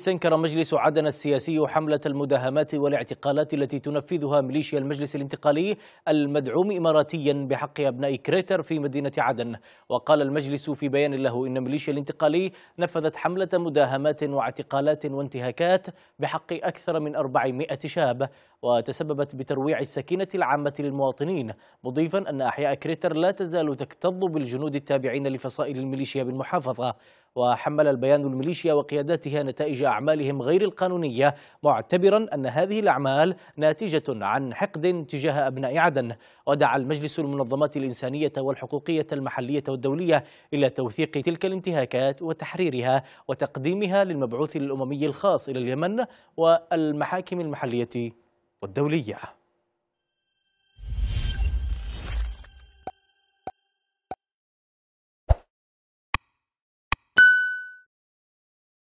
استنكر مجلس عدن السياسي حملة المداهمات والاعتقالات التي تنفذها ميليشيا المجلس الانتقالي المدعوم إماراتيا بحق أبناء كريتر في مدينة عدن وقال المجلس في بيان له إن ميليشيا الانتقالي نفذت حملة مداهمات واعتقالات وانتهاكات بحق أكثر من 400 شاب وتسببت بترويع السكينة العامة للمواطنين مضيفا أن أحياء كريتر لا تزال تكتظ بالجنود التابعين لفصائل الميليشيا بالمحافظة وحمل البيان الميليشيا وقياداتها نتائج أعمالهم غير القانونية معتبرا أن هذه الأعمال ناتجة عن حقد تجاه أبناء عدن ودعا المجلس المنظمات الإنسانية والحقوقية المحلية والدولية إلى توثيق تلك الانتهاكات وتحريرها وتقديمها للمبعوث الأممي الخاص إلى اليمن والمحاكم المحلية والدولية